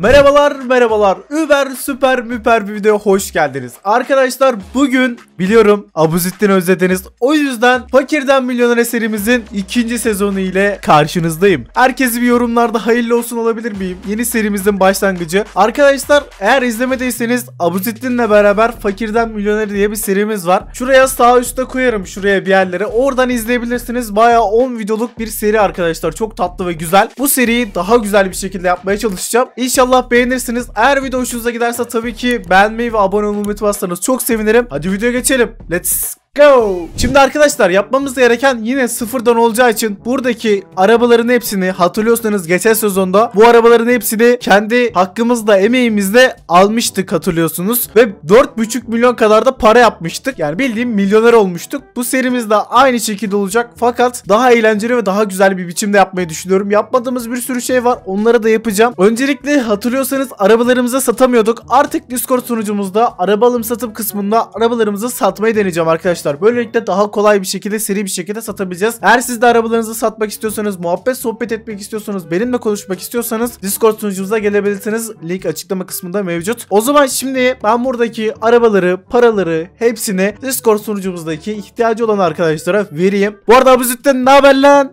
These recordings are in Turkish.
Merhabalar merhabalar Uber süper müper bir videoya hoş geldiniz. Arkadaşlar bugün biliyorum Abuzittin özlediniz. O yüzden Fakirden Milyoner serimizin ikinci sezonu ile karşınızdayım. Herkesi bir yorumlarda hayırlı olsun olabilir miyim? Yeni serimizin başlangıcı. Arkadaşlar eğer izlemediyseniz Abuzittin'le beraber Fakirden Milyoner diye bir serimiz var. Şuraya sağ üstte koyarım şuraya bir yerlere. Oradan izleyebilirsiniz. Baya 10 videoluk bir seri arkadaşlar. Çok tatlı ve güzel. Bu seriyi daha güzel bir şekilde yapmaya çalışacağım. İnşallah İnşallah beğenirsiniz. Eğer video hoşunuza giderse tabii ki beğenmeyi ve abone olmayı unutmazsanız çok sevinirim. Hadi videoya geçelim. Let's go. Şimdi arkadaşlar yapmamız gereken yine sıfırdan olacağı için buradaki arabaların hepsini hatırlıyorsanız geçen sezonda bu arabaların hepsini kendi hakkımızla emeğimizle almıştık hatırlıyorsunuz. Ve 4,5 milyon kadar da para yapmıştık. Yani bildiğim milyoner olmuştuk. Bu serimiz de aynı şekilde olacak. Fakat daha eğlenceli ve daha güzel bir biçimde yapmayı düşünüyorum. Yapmadığımız bir sürü şey var. Onları da yapacağım. Öncelikle hatırlıyorsanız arabalarımızı satamıyorduk. Artık Discord sunucumuzda araba alım satım kısmında arabalarımızı satmayı deneyeceğim arkadaşlar arkadaşlar. Böylelikle daha kolay bir şekilde seri bir şekilde satabileceğiz. Eğer siz de arabalarınızı satmak istiyorsanız, muhabbet sohbet etmek istiyorsanız, benimle konuşmak istiyorsanız Discord sunucumuza gelebilirsiniz. Link açıklama kısmında mevcut. O zaman şimdi ben buradaki arabaları, paraları hepsini Discord sunucumuzdaki ihtiyacı olan arkadaşlara vereyim. Bu arada Abuzüt'ten ne haber lan?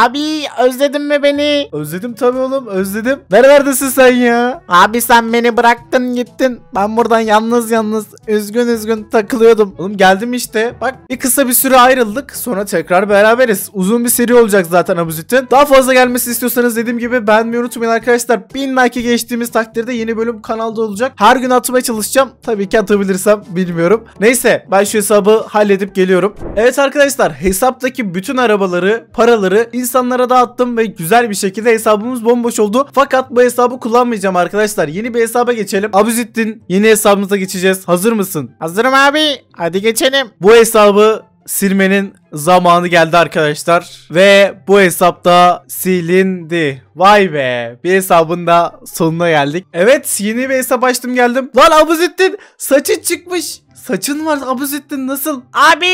Abi özledin mi beni? Özledim tabii oğlum özledim. Nerelerdesin sen ya? Abi sen beni bıraktın gittin. Ben buradan yalnız yalnız üzgün üzgün takılıyordum. Oğlum geldim işte. Bak bir kısa bir süre ayrıldık. Sonra tekrar beraberiz. Uzun bir seri olacak zaten Abuzit'in. Daha fazla gelmesini istiyorsanız dediğim gibi beğenmeyi unutmayın arkadaşlar. 1000 like geçtiğimiz takdirde yeni bölüm kanalda olacak. Her gün atmaya çalışacağım. Tabii ki atabilirsem bilmiyorum. Neyse ben şu hesabı halledip geliyorum. Evet arkadaşlar hesaptaki bütün arabaları, paraları insanlara dağıttım ve güzel bir şekilde hesabımız bomboş oldu. Fakat bu hesabı kullanmayacağım arkadaşlar. Yeni bir hesaba geçelim. Abuzit'in yeni hesabımıza geçeceğiz. Hazır mısın? Hazırım abi. Hadi geçelim. Bu hesabı silmenin zamanı geldi arkadaşlar. Ve bu hesapta silindi. Vay be. Bir hesabın da sonuna geldik. Evet yeni bir hesap açtım geldim. Lan Abuzettin saçın çıkmış. Saçın var Abuzettin nasıl? Abi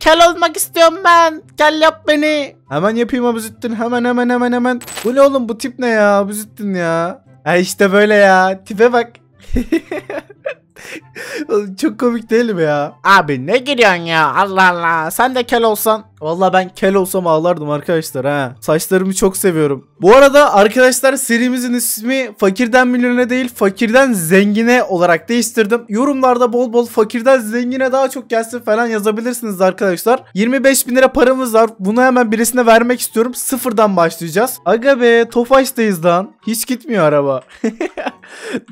kel olmak istiyorum ben. Kel yap beni. Hemen yapayım Abuzettin. Hemen hemen hemen hemen. Bu ne oğlum bu tip ne ya Abuzettin ya. Ha e işte böyle ya. Tipe bak. çok komik değil mi ya? Abi ne giriyorsun ya Allah Allah sen de kel olsan. Vallahi ben kel olsam ağlardım arkadaşlar ha. Saçlarımı çok seviyorum. Bu arada arkadaşlar serimizin ismi fakirden milyonere değil fakirden zengine olarak değiştirdim. Yorumlarda bol bol fakirden zengine daha çok gelsin falan yazabilirsiniz arkadaşlar. 25 bin lira paramız var. Bunu hemen birisine vermek istiyorum. Sıfırdan başlayacağız. Aga be Tofaş'tayız lan. Hiç gitmiyor araba.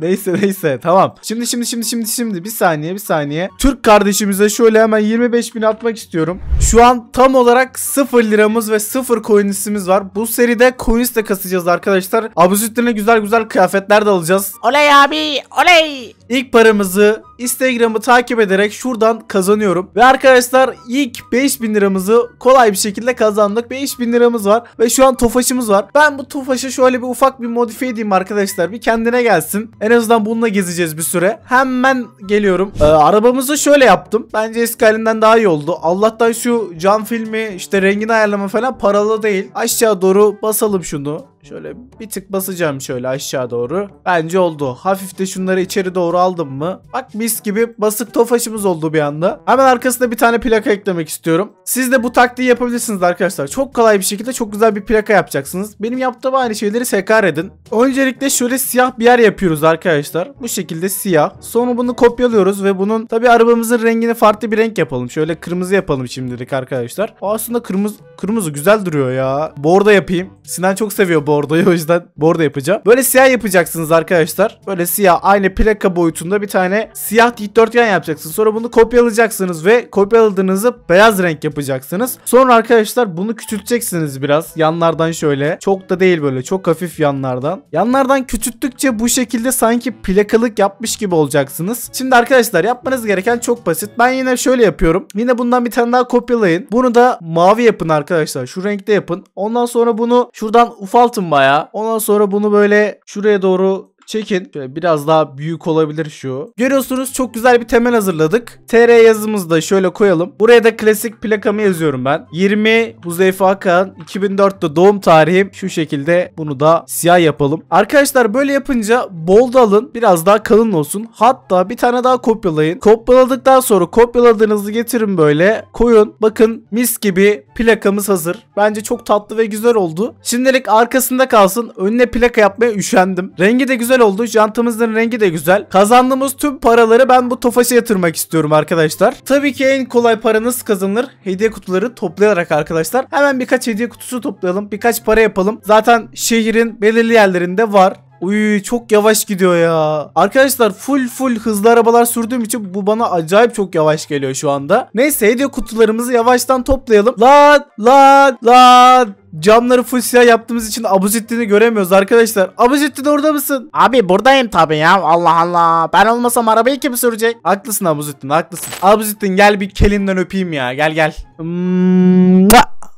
neyse neyse tamam. Şimdi şimdi şimdi şimdi şimdi şimdi bir saniye bir saniye. Türk kardeşimize şöyle hemen 25 bin atmak istiyorum. Şu an tam olarak 0 liramız ve 0 coinsimiz var. Bu seride coins de kasacağız arkadaşlar. Abuzütlerine güzel güzel kıyafetler de alacağız. Oley abi oley. İlk paramızı Instagram'ı takip ederek şuradan kazanıyorum. Ve arkadaşlar ilk 5000 liramızı kolay bir şekilde kazandık. 5000 liramız var ve şu an tofaşımız var. Ben bu tofaşı şöyle bir ufak bir modifiye edeyim arkadaşlar. Bir kendine gelsin. En azından bununla gezeceğiz bir süre. Hemen geliyorum. Ee, arabamızı şöyle yaptım. Bence eski halinden daha iyi oldu. Allah'tan şu cam filmi işte rengini ayarlama falan paralı değil. Aşağı doğru basalım şunu. Şöyle bir tık basacağım şöyle aşağı doğru. Bence oldu. Hafif de şunları içeri doğru aldım mı? Bak mis gibi basık tofaşımız oldu bir anda. Hemen arkasında bir tane plaka eklemek istiyorum. Siz de bu taktiği yapabilirsiniz arkadaşlar. Çok kolay bir şekilde çok güzel bir plaka yapacaksınız. Benim yaptığım aynı şeyleri sekar edin. Öncelikle şöyle siyah bir yer yapıyoruz arkadaşlar. Bu şekilde siyah. Sonra bunu kopyalıyoruz ve bunun tabi arabamızın rengini farklı bir renk yapalım. Şöyle kırmızı yapalım şimdilik arkadaşlar. Aslında kırmızı kırmızı güzel duruyor ya. Bordo yapayım. Sinan çok seviyor bu bordoyu o yüzden bordo yapacağım. Böyle siyah yapacaksınız arkadaşlar. Böyle siyah aynı plaka boyutunda bir tane siyah dikdörtgen yapacaksınız. Sonra bunu kopyalayacaksınız ve kopyaladığınızı beyaz renk yapacaksınız. Sonra arkadaşlar bunu küçülteceksiniz biraz. Yanlardan şöyle. Çok da değil böyle. Çok hafif yanlardan. Yanlardan küçülttükçe bu şekilde sanki plakalık yapmış gibi olacaksınız. Şimdi arkadaşlar yapmanız gereken çok basit. Ben yine şöyle yapıyorum. Yine bundan bir tane daha kopyalayın. Bunu da mavi yapın arkadaşlar. Şu renkte yapın. Ondan sonra bunu şuradan ufaltın baya. Ondan sonra bunu böyle şuraya doğru çekin. Şöyle biraz daha büyük olabilir şu. Görüyorsunuz çok güzel bir temel hazırladık. TR yazımızı da şöyle koyalım. Buraya da klasik plakamı yazıyorum ben. 20 Huzeyfe Akan 2004'te doğum tarihim. Şu şekilde bunu da siyah yapalım. Arkadaşlar böyle yapınca bold alın. Biraz daha kalın olsun. Hatta bir tane daha kopyalayın. Kopyaladıktan sonra kopyaladığınızı getirin böyle. Koyun. Bakın mis gibi plakamız hazır. Bence çok tatlı ve güzel oldu. Şimdilik arkasında kalsın. Önüne plaka yapmaya üşendim. Rengi de güzel güzel oldu. Jantımızın rengi de güzel. Kazandığımız tüm paraları ben bu tofaşa yatırmak istiyorum arkadaşlar. Tabii ki en kolay paranız kazanılır. Hediye kutuları toplayarak arkadaşlar. Hemen birkaç hediye kutusu toplayalım. Birkaç para yapalım. Zaten şehrin belirli yerlerinde var. Uy çok yavaş gidiyor ya. Arkadaşlar full full hızlı arabalar sürdüğüm için bu bana acayip çok yavaş geliyor şu anda. Neyse hediye kutularımızı yavaştan toplayalım. Lan lan lan. Camları full siyah yaptığımız için Abuzettin'i göremiyoruz arkadaşlar. Abuzettin orada mısın? Abi buradayım tabii ya. Allah Allah. Ben olmasam arabayı kim sürecek? Haklısın Abuzettin haklısın. Abuzettin gel bir kelinden öpeyim ya. Gel gel. Hmm,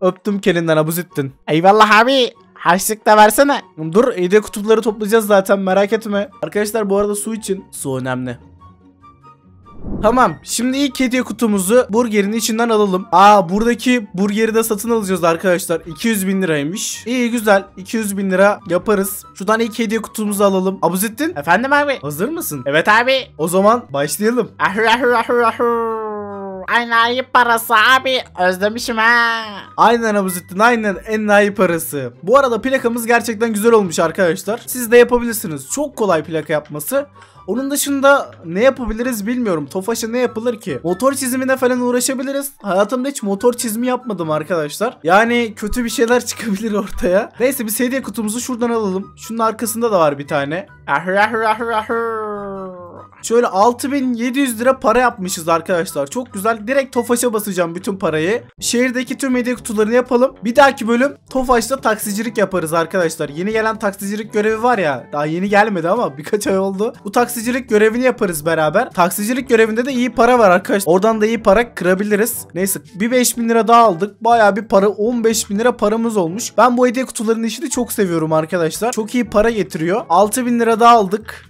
Öptüm kelinden Abuzettin. Eyvallah abi. Harçlık da versene. Dur hediye kutupları toplayacağız zaten merak etme. Arkadaşlar bu arada su için su önemli. Tamam şimdi ilk hediye kutumuzu burgerin içinden alalım. Aa buradaki burgeri de satın alacağız arkadaşlar. 200 bin liraymış. İyi güzel 200 bin lira yaparız. Şuradan ilk hediye kutumuzu alalım. Abuzettin efendim abi hazır mısın? Evet abi o zaman başlayalım. Ahır ahır ahır ahır enayi parası abi. Özlemişim ha. Aynen Abuzittin aynen en enayi parası. Bu arada plakamız gerçekten güzel olmuş arkadaşlar. Siz de yapabilirsiniz. Çok kolay plaka yapması. Onun dışında ne yapabiliriz bilmiyorum. Tofaş'a ne yapılır ki? Motor çizimine falan uğraşabiliriz. Hayatımda hiç motor çizimi yapmadım arkadaşlar. Yani kötü bir şeyler çıkabilir ortaya. Neyse bir hediye kutumuzu şuradan alalım. Şunun arkasında da var bir tane. Ahır ahır ahır ahır. Şöyle 6700 lira para yapmışız arkadaşlar. Çok güzel. Direkt Tofaş'a basacağım bütün parayı. Şehirdeki tüm hediye kutularını yapalım. Bir dahaki bölüm Tofaş'ta taksicilik yaparız arkadaşlar. Yeni gelen taksicilik görevi var ya. Daha yeni gelmedi ama birkaç ay oldu. Bu taksicilik görevini yaparız beraber. Taksicilik görevinde de iyi para var arkadaşlar. Oradan da iyi para kırabiliriz. Neyse bir 5000 lira daha aldık. Baya bir para 15.000 lira paramız olmuş. Ben bu hediye kutularının işini çok seviyorum arkadaşlar. Çok iyi para getiriyor. 6000 lira daha aldık.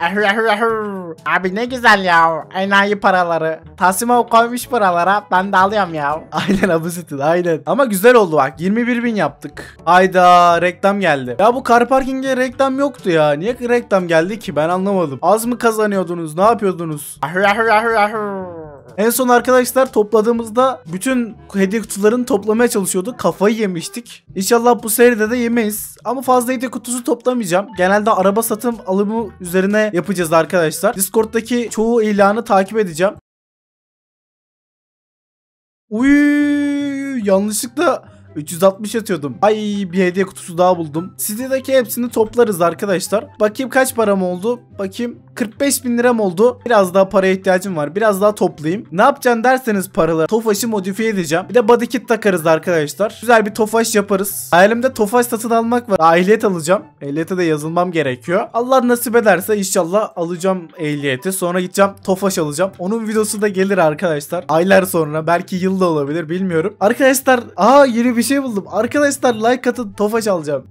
Abi ne ne güzel ya. Enayi paraları. Tasima koymuş paralara. Ben de alıyorum ya. Aynen abusitin aynen. Ama güzel oldu bak. 21 bin yaptık. Ayda reklam geldi. Ya bu kar parkinge reklam yoktu ya. Niye reklam geldi ki ben anlamadım. Az mı kazanıyordunuz? Ne yapıyordunuz? Ahır ahır ahır ahır. En son arkadaşlar topladığımızda bütün hediye kutularını toplamaya çalışıyorduk. Kafayı yemiştik. İnşallah bu seride de yemeyiz. Ama fazla hediye kutusu toplamayacağım. Genelde araba satım alımı üzerine yapacağız arkadaşlar. Discord'daki çoğu ilanı takip edeceğim. Uy yanlışlıkla 360 atıyordum. Ay bir hediye kutusu daha buldum. Sitedeki hepsini toplarız arkadaşlar. Bakayım kaç param oldu. Bakayım 45 bin liram oldu. Biraz daha paraya ihtiyacım var. Biraz daha toplayayım. Ne yapacaksın derseniz paraları. Tofaş'ı modifiye edeceğim. Bir de body kit takarız arkadaşlar. Güzel bir tofaş yaparız. Hayalimde tofaş satın almak var. Ehliyet alacağım. Ehliyete de yazılmam gerekiyor. Allah nasip ederse inşallah alacağım ehliyeti. Sonra gideceğim tofaş alacağım. Onun videosu da gelir arkadaşlar. Aylar sonra belki yılda olabilir bilmiyorum. Arkadaşlar aa yeni bir bir şey buldum. Arkadaşlar like atın tofaş alacağım.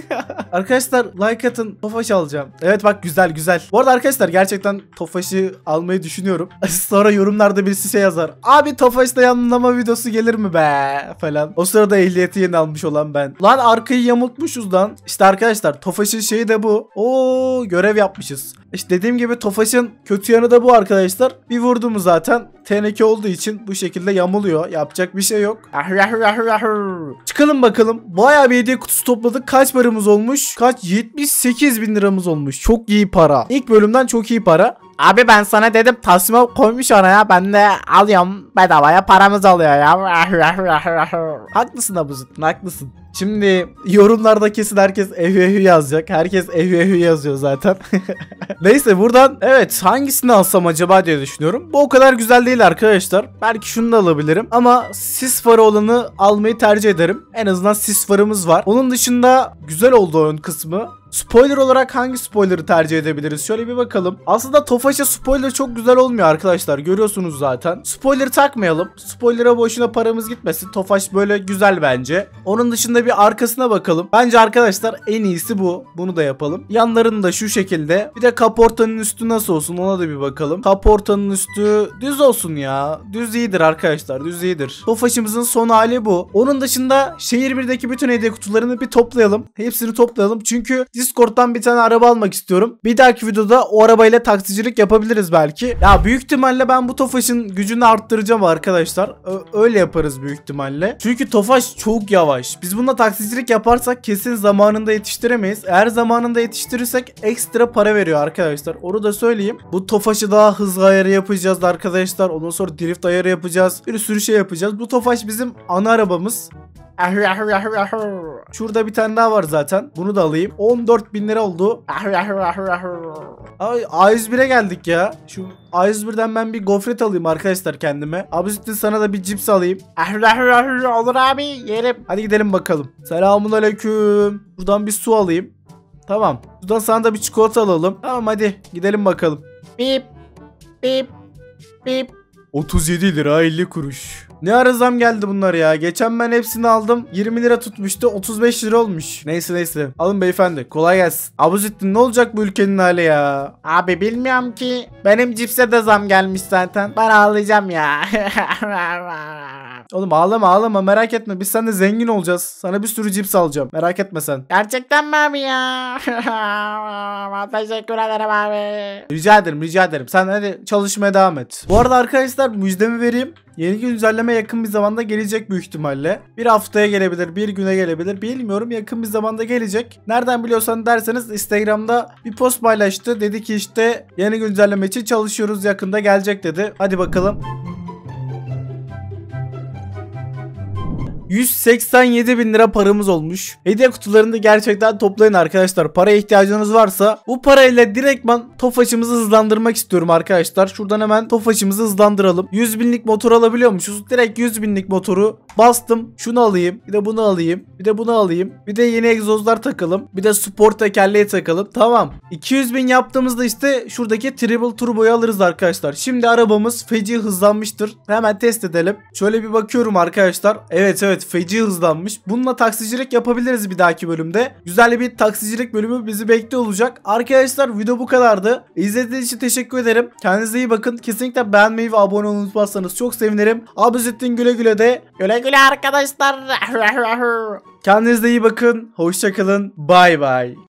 arkadaşlar like atın tofaş alacağım. Evet bak güzel güzel. Bu arada arkadaşlar gerçekten tofaşı almayı düşünüyorum. Sonra yorumlarda birisi şey yazar. Abi tofaşla yanlama videosu gelir mi be falan. O sırada ehliyeti yeni almış olan ben. Lan arkayı yamultmuşuz lan. İşte arkadaşlar tofaşın şeyi de bu. Oo görev yapmışız. İşte dediğim gibi tofaşın kötü yanı da bu arkadaşlar. Bir vurdum zaten. Tnk olduğu için bu şekilde yamuluyor. Yapacak bir şey yok. Çıkalım bakalım. Bayağı bir hediye kutusu topladık. Kaç paramız olmuş? Kaç? 78 bin liramız olmuş. Çok iyi para. İlk bölümden çok iyi para. Abi ben sana dedim tasma koymuş ona ya ben de alıyorum bedavaya paramız alıyor ya. Haklısın abuzutun haklısın. Şimdi yorumlarda kesin herkes ehüehü yazacak. Herkes ehüehü yazıyor zaten. Neyse buradan evet hangisini alsam acaba diye düşünüyorum. Bu o kadar güzel değil arkadaşlar. Belki şunu da alabilirim. Ama sis farı olanı almayı tercih ederim. En azından sis farımız var. Onun dışında güzel oldu oyun kısmı. Spoiler olarak hangi spoiler'ı tercih edebiliriz? Şöyle bir bakalım. Aslında Tofaş'a spoiler çok güzel olmuyor arkadaşlar. Görüyorsunuz zaten. Spoiler takmayalım. Spoiler'a boşuna paramız gitmesin. Tofaş böyle güzel bence. Onun dışında bir arkasına bakalım. Bence arkadaşlar en iyisi bu. Bunu da yapalım. Yanlarını da şu şekilde. Bir de kaportanın üstü nasıl olsun ona da bir bakalım. Kaportanın üstü düz olsun ya. Düz iyidir arkadaşlar. Düz iyidir. Tofaş'ımızın son hali bu. Onun dışında şehir birdeki bütün hediye kutularını bir toplayalım. Hepsini toplayalım. Çünkü Discord'dan bir tane araba almak istiyorum. Bir dahaki videoda o arabayla taksicilik yapabiliriz belki. Ya büyük ihtimalle ben bu Tofaş'ın gücünü arttıracağım arkadaşlar. Ö öyle yaparız büyük ihtimalle. Çünkü Tofaş çok yavaş. Biz bununla taksicilik yaparsak kesin zamanında yetiştiremeyiz. Eğer zamanında yetiştirirsek ekstra para veriyor arkadaşlar. Onu da söyleyeyim. Bu Tofaş'ı daha hızlı ayarı yapacağız arkadaşlar. Ondan sonra drift ayarı yapacağız. Bir sürü şey yapacağız. Bu Tofaş bizim ana arabamız. Şurada bir tane daha var zaten. Bunu da alayım. 14 4000 lira oldu. Ay A101'e geldik ya. Şu A101'den ben bir gofret alayım arkadaşlar kendime. Abuzittin sana da bir cips alayım. Olur abi yerim. Hadi gidelim bakalım. Selamun Buradan bir su alayım. Tamam. Buradan sana da bir çikolata alalım. Tamam hadi gidelim bakalım. Bip. Bip. Bip. 37 lira 50 kuruş. Ne ara zam geldi bunlar ya. Geçen ben hepsini aldım. 20 lira tutmuştu. 35 lira olmuş. Neyse neyse. Alın beyefendi. Kolay gelsin. Abuzettin ne olacak bu ülkenin hali ya? Abi bilmiyorum ki. Benim cipse de zam gelmiş zaten. Ben ağlayacağım ya. Oğlum ağlama ağlama merak etme biz sen de zengin olacağız. Sana bir sürü cips alacağım merak etme sen. Gerçekten mi abi ya? Teşekkür ederim abi. Rica ederim rica ederim. Sen hadi çalışmaya devam et. Bu arada arkadaşlar müjdemi vereyim. Yeni güncelleme yakın bir zamanda gelecek büyük ihtimalle. Bir haftaya gelebilir, bir güne gelebilir. Bilmiyorum yakın bir zamanda gelecek. Nereden biliyorsan derseniz Instagram'da bir post paylaştı. Dedi ki işte yeni güncelleme için çalışıyoruz yakında gelecek dedi. Hadi bakalım. 187 bin lira paramız olmuş. Hediye kutularını gerçekten toplayın arkadaşlar. Paraya ihtiyacınız varsa bu parayla direktman tofaşımızı hızlandırmak istiyorum arkadaşlar. Şuradan hemen tofaşımızı hızlandıralım. 100 binlik motor alabiliyormuşuz. Direkt 100 binlik motoru Bastım. Şunu alayım. Bir de bunu alayım. Bir de bunu alayım. Bir de yeni egzozlar takalım. Bir de spor tekerleği takalım. Tamam. 200 bin yaptığımızda işte şuradaki triple turboyu alırız arkadaşlar. Şimdi arabamız feci hızlanmıştır. Hemen test edelim. Şöyle bir bakıyorum arkadaşlar. Evet evet feci hızlanmış. Bununla taksicilik yapabiliriz bir dahaki bölümde. Güzel bir taksicilik bölümü bizi bekliyor olacak. Arkadaşlar video bu kadardı. İzlediğiniz için teşekkür ederim. Kendinize iyi bakın. Kesinlikle beğenmeyi ve abone olmayı unutmazsanız çok sevinirim. Abi Abizettin güle güle de. Güle güle arkadaşlar. Kendinize iyi bakın. Hoşçakalın. Bay bay.